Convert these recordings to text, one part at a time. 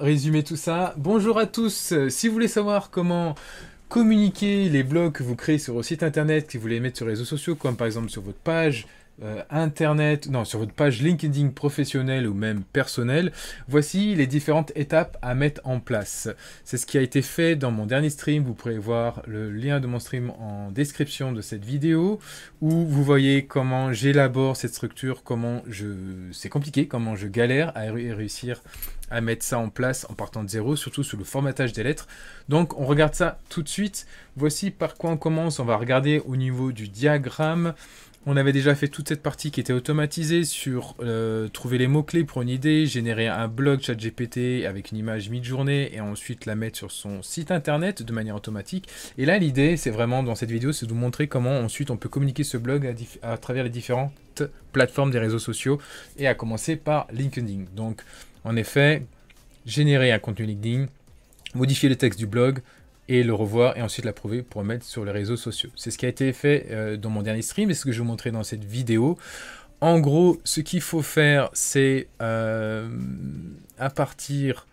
résumer tout ça. Bonjour à tous. Si vous voulez savoir comment communiquer les blogs que vous créez sur vos sites internet, que vous voulez mettre sur les réseaux sociaux, comme par exemple sur votre page euh, internet, non, sur votre page LinkedIn professionnelle ou même personnelle, voici les différentes étapes à mettre en place. C'est ce qui a été fait dans mon dernier stream. Vous pourrez voir le lien de mon stream en description de cette vidéo où vous voyez comment j'élabore cette structure, comment je. C'est compliqué, comment je galère à réussir à mettre ça en place en partant de zéro, surtout sur le formatage des lettres. Donc on regarde ça tout de suite. Voici par quoi on commence. On va regarder au niveau du diagramme. On avait déjà fait toute cette partie qui était automatisée sur euh, trouver les mots-clés pour une idée, générer un blog GPT avec une image mi journée et ensuite la mettre sur son site internet de manière automatique. Et là, l'idée, c'est vraiment dans cette vidéo, c'est de vous montrer comment ensuite on peut communiquer ce blog à, à travers les différentes plateformes des réseaux sociaux et à commencer par LinkedIn. Donc, en effet, générer un contenu LinkedIn, modifier le texte du blog, et le revoir et ensuite l'approuver pour le mettre sur les réseaux sociaux. C'est ce qui a été fait euh, dans mon dernier stream et ce que je vais vous montrer dans cette vidéo. En gros, ce qu'il faut faire, c'est euh, à partir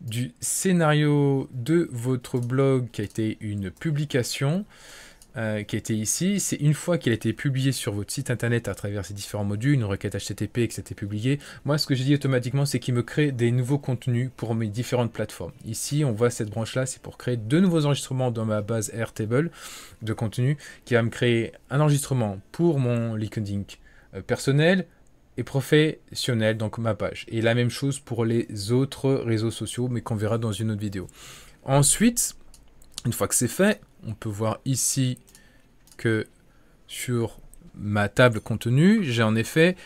du scénario de votre blog qui a été une publication, euh, qui était ici, c'est une fois qu'il a été publié sur votre site internet à travers ces différents modules, une requête HTTP et que c'était publié, moi ce que j'ai dit automatiquement c'est qu'il me crée des nouveaux contenus pour mes différentes plateformes. Ici on voit cette branche là, c'est pour créer deux nouveaux enregistrements dans ma base Airtable de contenu qui va me créer un enregistrement pour mon LinkedIn euh, personnel, et professionnel, donc ma page. Et la même chose pour les autres réseaux sociaux, mais qu'on verra dans une autre vidéo. Ensuite, une fois que c'est fait, on peut voir ici que sur ma table contenu, j'ai en effet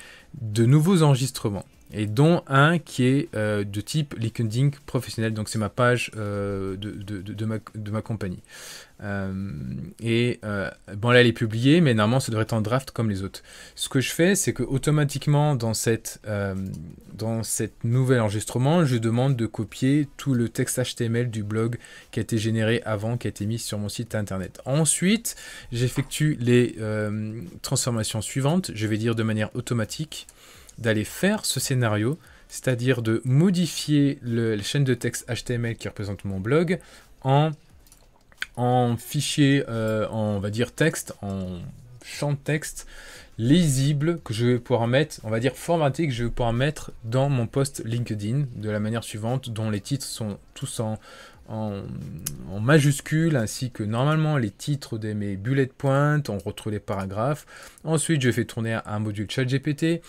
de nouveaux enregistrements et dont un qui est euh, de type LinkedIn professionnel, donc c'est ma page euh, de, de, ma, compagnie. Euh, et bon là elle est publiée, mais normalement ça devrait être en draft comme les autres. Ce que je fais, c'est que automatiquement dans cette, dans cette enregistrement, je demande de copier tout le texte HTML du blog qui a été généré avant, qui a été mis sur mon site internet. Ensuite, j'effectue les transformations suivantes, je vais dire de manière automatique d'aller faire ce scénario, c'est-à-dire de modifier la chaîne de texte HTML qui représente mon blog en, en fichier, euh, on va dire texte, en champ de texte lisible que je vais pouvoir mettre, on va dire formaté que je vais pouvoir mettre dans mon post LinkedIn de la manière suivante, dont les titres sont tous en, en, majuscules, ainsi que normalement les titres de mes bullet points, on retrouve les paragraphes. Ensuite, je fais tourner un module GPT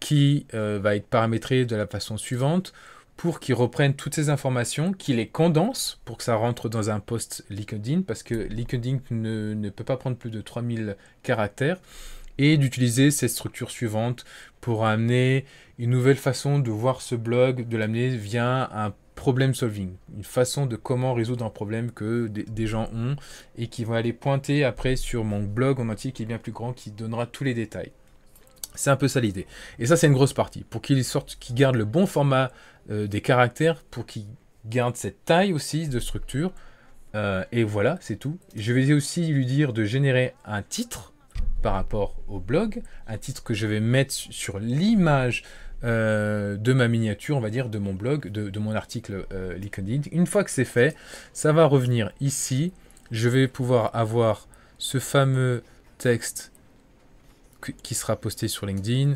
qui euh, va être paramétré de la façon suivante pour qu'il reprenne toutes ces informations, qu'il les condense pour que ça rentre dans un post LinkedIn, parce que LinkedIn ne, peut pas prendre plus de 3000 caractères, et d'utiliser cette structure suivante pour amener une nouvelle façon de voir ce blog, de l'amener via un problem solving, une façon de comment résoudre un problème que des, gens ont et qui vont aller pointer après sur mon blog en entier qui est bien plus grand, qui donnera tous les détails. C'est un peu ça l'idée. Et ça, c'est une grosse partie. Pour qu'il sorte, qu'ils garde le bon format euh, des caractères, pour qu'il garde cette taille aussi de structure. Euh, et voilà, c'est tout. Je vais aussi lui dire de générer un titre par rapport au blog, un titre que je vais mettre sur l'image euh, de ma miniature, on va dire, de mon blog, de, mon article euh, LinkedIn. Une fois que c'est fait, ça va revenir ici. Je vais pouvoir avoir ce fameux texte qui sera posté sur LinkedIn.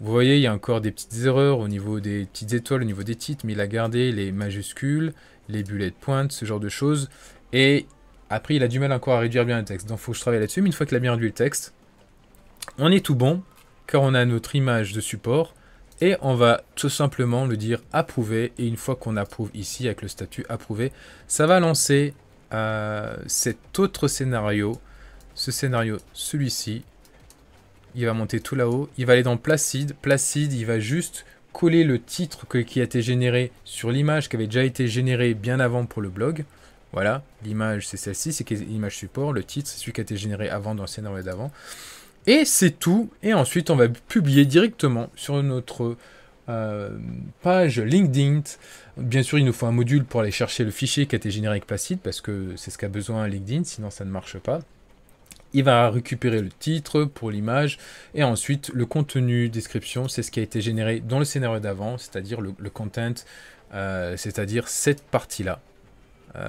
Vous voyez, il y a encore des petites erreurs au niveau des petites étoiles, au niveau des titres, mais il a gardé les majuscules, les bullet points, ce genre de choses. Et après, il a du mal encore à réduire bien le texte. Donc, il faut que je travaille là-dessus. Mais une fois qu'il a bien réduit le texte, on est tout bon, car on a notre image de support. Et on va tout simplement le dire Approuvé ». Et une fois qu'on approuve ici, avec le statut approuvé, ça va lancer euh, cet autre scénario. Ce scénario, celui-ci, il va monter tout là-haut. Il va aller dans Placid. Placid. il va juste coller le titre qui a été généré sur l'image qui avait déjà été générée bien avant pour le blog. Voilà, l'image c'est celle-ci, c'est l'image support. Le titre c'est celui qui a été généré avant dans le scénario d'avant. Et c'est tout. Et ensuite on va publier directement sur notre euh, page LinkedIn. Bien sûr, il nous faut un module pour aller chercher le fichier qui a été généré avec Placid parce que c'est ce qu'a besoin LinkedIn, sinon ça ne marche pas il va récupérer le titre pour l'image et ensuite le contenu description, c'est ce qui a été généré dans le scénario d'avant, c'est-à-dire le, content, euh, c'est-à-dire cette partie-là. Euh,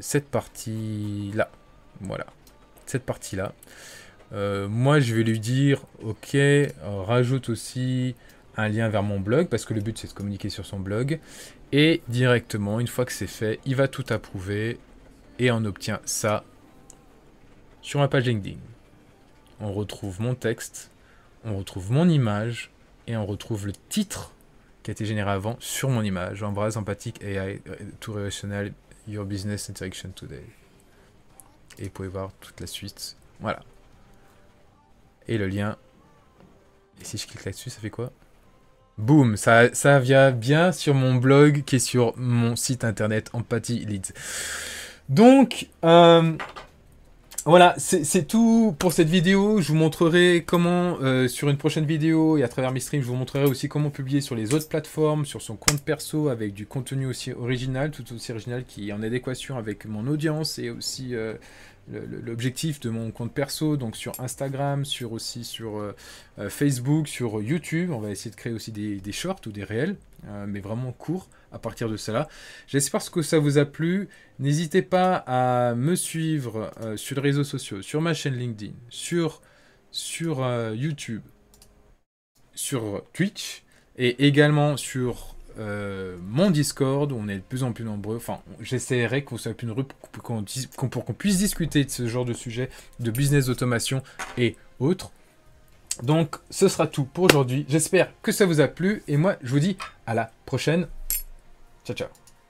cette partie-là. Voilà. Cette partie-là. Euh, moi, je vais lui dire, ok, rajoute aussi un lien vers mon blog, parce que le but, c'est de communiquer sur son blog. Et directement, une fois que c'est fait, il va tout approuver et on obtient ça sur ma page LinkedIn. On retrouve mon texte, on retrouve mon image et on retrouve le titre qui a été généré avant sur mon image. Embrasse empathique AI, euh, tout relationnel, your business interaction today. Et vous pouvez voir toute la suite. Voilà. Et le lien. Et si je clique là-dessus, ça fait quoi Boum, ça, ça vient bien sur mon blog qui est sur mon site internet Empathy Leads. Donc, euh, voilà, c'est tout pour cette vidéo. Je vous montrerai comment, euh, sur une prochaine vidéo et à travers mes streams, je vous montrerai aussi comment publier sur les autres plateformes, sur son compte perso, avec du contenu aussi original, tout aussi original, qui est en adéquation avec mon audience et aussi... Euh, l'objectif de mon compte perso, donc sur Instagram, sur aussi sur euh, euh, Facebook, sur YouTube. On va essayer de créer aussi des, shorts ou des réels, euh, mais vraiment courts à partir de cela. J'espère que ça vous a plu. N'hésitez pas à me suivre sur les réseaux sociaux, sur ma chaîne LinkedIn, sur, sur YouTube, sur Twitch et également sur euh, mon Discord, où on est de plus en plus nombreux. Enfin, j'essaierai qu'on soit une nombreux pour qu'on puisse discuter de ce genre de sujet, de business d'automation et autres. Donc, ce sera tout pour aujourd'hui. J'espère que ça vous a plu. Et moi, je vous dis à la prochaine. Ciao, ciao.